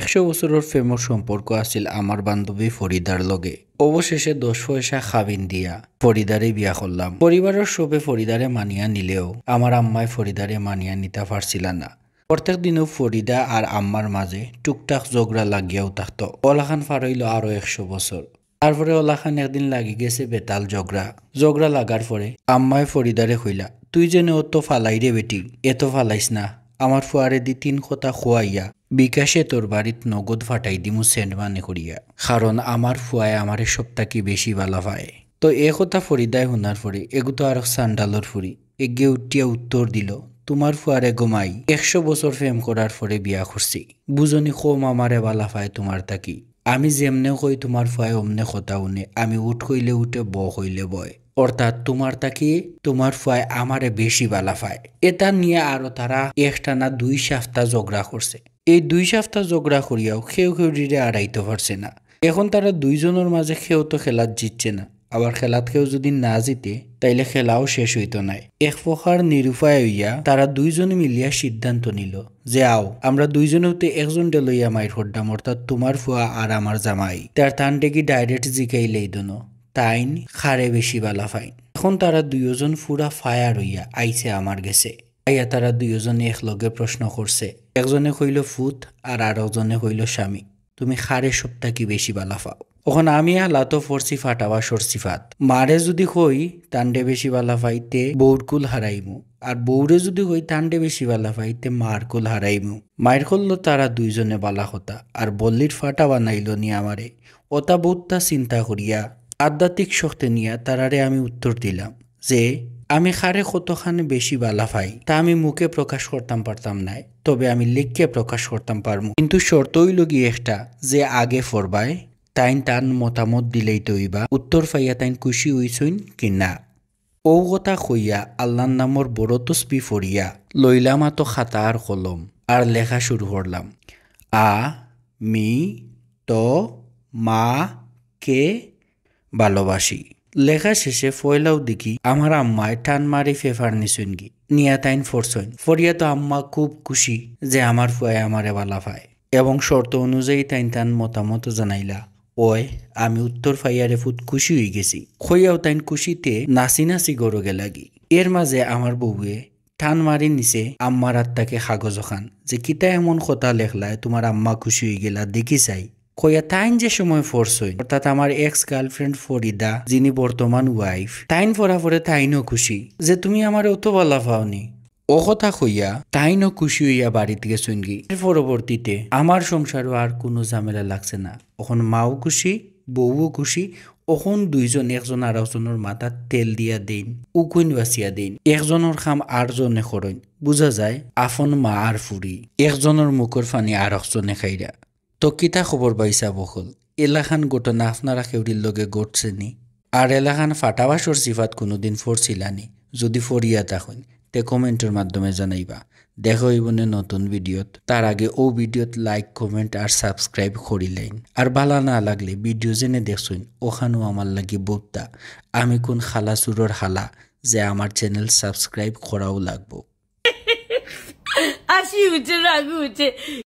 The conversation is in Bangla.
একশো বছরের প্রেমর সম্পর্ক আছিল আমার বান্ধবী ফরিদার লগে অবশেষে দশ পয়সা খাবিন দিয়া ফরিদারে বিয়া করলাম পরিবারের সবে ফরিদারে মানিয়া নিলেও আমার আম্মায় ফরিদারে মানিয়া নিতে পারছিল না প্রত্যেক দিনও ফরিদা আর আম্মার মাঝে টুকটাক জগড়া লাগিয়াও থাকত অলাখান ফারইল আরও একশো বছর তারপরে অলাখান একদিন লাগি গেছে বেতাল জগড়া জগড়া লাগার পরে আম্মায় ফরিদারে হইলা তুই যেন অত ফালাই রে বেটি এত ফালাইস না আমার ফুয়ারে দি তিন কথা খুয়াইয়া বিকাশে তোর বাড়িত নগদ ফাটাই দিমু সেন্ট মানে করিয়া কারণ আমার ফুয়ায় আমারে কি বেশি বালা পায় তো এ কথা ফরিদায় হুনার ফরি এগু তো আর সান্ডালর ফুরি এগিয়ে উঠিয়া উত্তর দিল তোমার ফুয়ারে গোমাই একশো বছর ফেম করার পরে বিয়া করছি বুজনি কম আমারে বালা পায় তোমার তাকি আমি যেমনে কই তোমার ফুয়ায় অমনে কথা উনে আমি উঠ কইলে উঠে ব কইলে বয় অর্থাৎ তোমার তাকে তোমার ফয় আমারে বেশি বালা ফায় এটা নিয়ে আরো তারা একটা না দুই সপ্তাহ ঝগড়া করছে এই দুই সপ্তাহ ঝগড়া করিয়াও খেউ খেউ ডিরে আড়াইতে পারছে না এখন তারা দুইজনের মাঝে খেউ তো খেলাত জিতছে না আবার খেলাত কেউ যদি না জিতে তাইলে খেলাও শেষ হইতো নাই এক প্রকার নিরুপায় হইয়া তারা দুইজন মিলিয়া সিদ্ধান্ত নিল যে আও আমরা দুইজনে হতে একজন ডেলইয়া মায়ের হড্ডাম অর্থাৎ তোমার ফুয়া আর আমার জামাই তার তান কি ডাইরেক্ট জিকাইলেই দোনো তাইন খারে বেশি বালা ফাইন এখন তারা দুইজন ফুরা ফায়ার হইয়া আইছে আমার গেছে আইয়া তারা দুইজনে একলগে প্রশ্ন করছে একজনে হইল ফুত আর আরেকজনে হইল স্বামী তুমি খারে সপ্তাহ কি বেশি বালা ফাও ওখানে আমি আলাত ফরসি ফাটাবা সরসিফাত মারে যদি হই তান্ডে বেশি বালা ফাইতে বৌর কুল হারাইমু আর বৌরে যদি হই তান্ডে বেশি বালা ফাইতে মার কুল হারাইমু মায়ের করল তারা দুইজনে বালা হতা আর বল্লির ফাটা বানাইল নি আমারে ওতা বৌতা চিন্তা করিয়া আধ্যাত্মিক শক্তি নিয়ে তারারে আমি উত্তর দিলাম যে আমি খারে কতখানে বেশি বালা পাই তা আমি মুখে প্রকাশ করতাম পারতাম নাই তবে আমি লিখকে প্রকাশ করতাম পারমু কিন্তু শর্ত হইল গিয়ে একটা যে আগে ফরবায় তাইন তান মতামত দিলেই তৈবা উত্তর পাইয়া তাইন খুশি হইছইন কি না ও কথা কইয়া আল্লাহর নামর বড় তসবি ফরিয়া লইলাম আত খাতা আর কলম আর লেখা শুরু করলাম আ মি ত মা কে ভালোবাসি লেখা শেষে ফয়লাও দেখি আমার আম্মায় টান মারি ফেফার নিশুনগি নিয়া তাইন ফোরসইন ফরিয়া তো আম্মা খুব খুশি যে আমার ফুয়ায় আমারে বালা ভাই এবং শর্ত অনুযায়ী তাইন তান মতামত জানাইলা ওই আমি উত্তর ফাইয়ারে ফুত খুশি হয়ে গেছি খইয়াও তাইন খুশিতে নাচি নাচি গরো গেলাগি এর মাঝে আমার বউয়ে টান মারি নিছে আম্মার আত্মাকে সাগজ খান যে কিতা এমন কথা লেখলায় তোমার আম্মা খুশি হয়ে গেলা দেখি চাই কয়া তাইন যে সময় ফোর্স হই অর্থাৎ আমার এক্স গার্লফ্রেন্ড ফরিদা যিনি বর্তমান ওয়াইফ তাইন ফরা ফরে তাইনও খুশি যে তুমি আমার অত বলা পাওনি ও কথা কইয়া তাইনও খুশি হইয়া বাড়ি থেকে শুনগি পরবর্তীতে আমার সংসারও আর কোনো ঝামেলা লাগছে না ওখন মাও খুশি বউও খুশি অখন দুইজন একজন আর একজনের মাথা তেল দিয়া দিন উকুন বাঁচিয়া দিন একজনের খাম আরজনে খরণ বুঝা যায় আফন মা আর ফুরি একজনের মুখের ফানি আর একজনে খাইরা তো কিতা খবর পাইছা বকুল এলাখান ঘটনা আপনারা কেউরির লগে গড়ছে নি আর এলাখান ফাটাবাসর সিফাত কোনোদিন ফরছিলানি যদি ফরিয়া থাকুন তে কমেন্টের মাধ্যমে জানাইবা দেখো ইবনে নতুন ভিডিওত তার আগে ও ভিডিওত লাইক কমেন্ট আর সাবস্ক্রাইব করিলেন আর ভালা না লাগলে ভিডিও জেনে দেখছুন ওখানেও আমার লাগে বোপ্তা আমি কোন খালাসুরর হালা যে আমার চ্যানেল সাবস্ক্রাইব করাও লাগবো আসি উঠে রাগু উঠে